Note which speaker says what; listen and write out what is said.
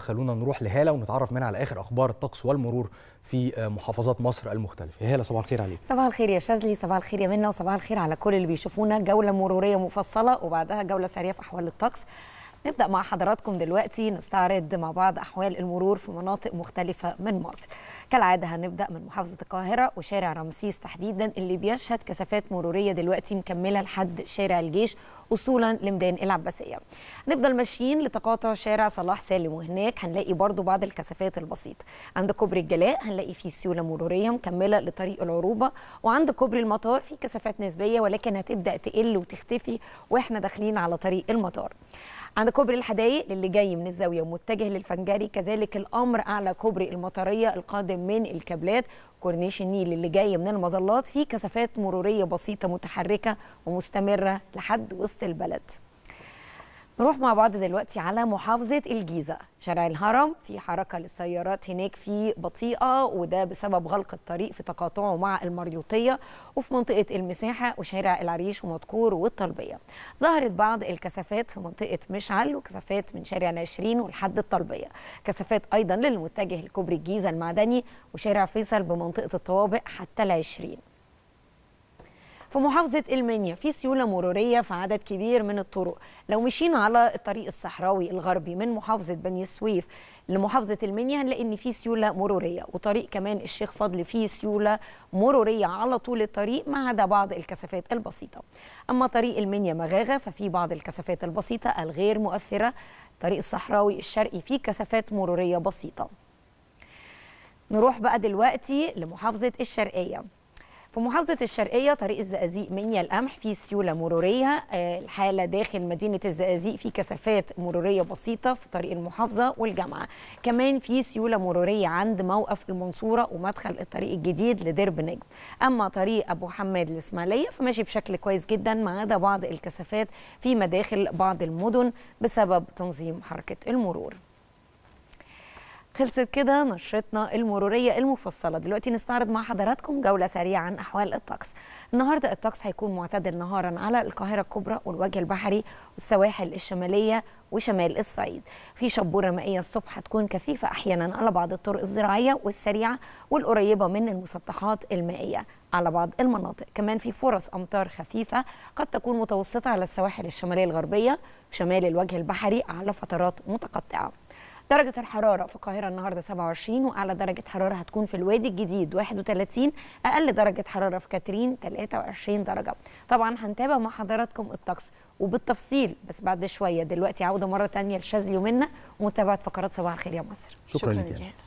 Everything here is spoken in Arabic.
Speaker 1: خلونا نروح لهالة ونتعرف منها على آخر أخبار الطقس والمرور في آه، محافظات مصر المختلفة هالة صباح الخير عليك صباح الخير يا شاذلي صباح الخير يا منى وصباح الخير على كل اللي بيشوفونا جولة مرورية مفصلة وبعدها جولة سريعة في أحوال الطقس نبدأ مع حضراتكم دلوقتي نستعرض مع بعض أحوال المرور في مناطق مختلفة من مصر كالعادة هنبدأ من محافظة القاهرة وشارع رمسيس تحديدا اللي بيشهد كثافات مرورية دلوقتي مكملة لحد شارع الجيش وصولا لميدان العباسية نفضل ماشيين لتقاطع شارع صلاح سالم وهناك هنلاقي برضو بعض الكثافات البسيطة عند كوبري الجلاء هنلاقي فيه سيولة مرورية مكملة لطريق العروبة وعند كوبري المطار في كثافات نسبية ولكن هتبدأ تقل وتختفي واحنا داخلين على طريق المطار عند كوبري الحدايق للي جاي من الزاويه ومتجه للفنجري كذلك الامر اعلى كوبري المطريه القادم من الكابلات كورنيش النيل اللي جاي من المظلات في كثافات مروريه بسيطه متحركه ومستمره لحد وسط البلد نروح مع بعض دلوقتي على محافظة الجيزة شارع الهرم في حركة للسيارات هناك في بطيئة وده بسبب غلق الطريق في تقاطعه مع المريوطية وفي منطقة المساحة وشارع العريش ومدكور والطلبية ظهرت بعض الكثافات في منطقة مشعل وكثافات من شارع ناشرين والحد الطلبية كثافات أيضا للمتجه الكوبري الجيزة المعدني وشارع فيصل بمنطقة الطوابق حتى العشرين في محافظه المنيا في سيوله مروريه في عدد كبير من الطرق لو مشينا على الطريق الصحراوي الغربي من محافظه بني سويف لمحافظه المنيا هنلاقي ان في سيوله مروريه وطريق كمان الشيخ فضل فيه سيوله مروريه على طول الطريق ما عدا بعض الكثافات البسيطه اما طريق المنيا مغاغه ففي بعض الكثافات البسيطه الغير مؤثره الطريق الصحراوي الشرقي في كثافات مروريه بسيطه نروح بقى دلوقتي لمحافظه الشرقيه في محافظة الشرقية طريق الزقازيق منيا القمح في سيولة مرورية آه، الحالة داخل مدينة الزقازيق في كثافات مرورية بسيطة في طريق المحافظة والجامعة كمان في سيولة مرورية عند موقف المنصورة ومدخل الطريق الجديد لدرب نجم أما طريق أبو حماد الإسماعيلية فماشي بشكل كويس جدا ما عدا بعض الكثافات في مداخل بعض المدن بسبب تنظيم حركة المرور خلصت كده نشرتنا المرورية المفصلة دلوقتي نستعرض مع حضراتكم جولة سريعة عن أحوال الطقس النهاردة الطقس هيكون معتدل نهارا على القاهرة الكبرى والوجه البحري والسواحل الشمالية وشمال الصعيد في شبورة مائية الصبح هتكون كثيفة أحيانا على بعض الطرق الزراعية والسريعة والقريبة من المسطحات المائية على بعض المناطق كمان في فرص أمطار خفيفة قد تكون متوسطة على السواحل الشمالية الغربية وشمال الوجه البحري على فترات متقطعة درجة الحرارة في القاهرة النهاردة 27 وأعلى درجة حرارة هتكون في الوادي الجديد 31 أقل درجة حرارة في كاترين 23 درجة طبعا هنتابع مع حضراتكم الطقس وبالتفصيل بس بعد شوية دلوقتي عودة مرة تانية لشاذلي ومنا ومتابعة فقرات صباح الخير يا مصر شكرا, شكرا لك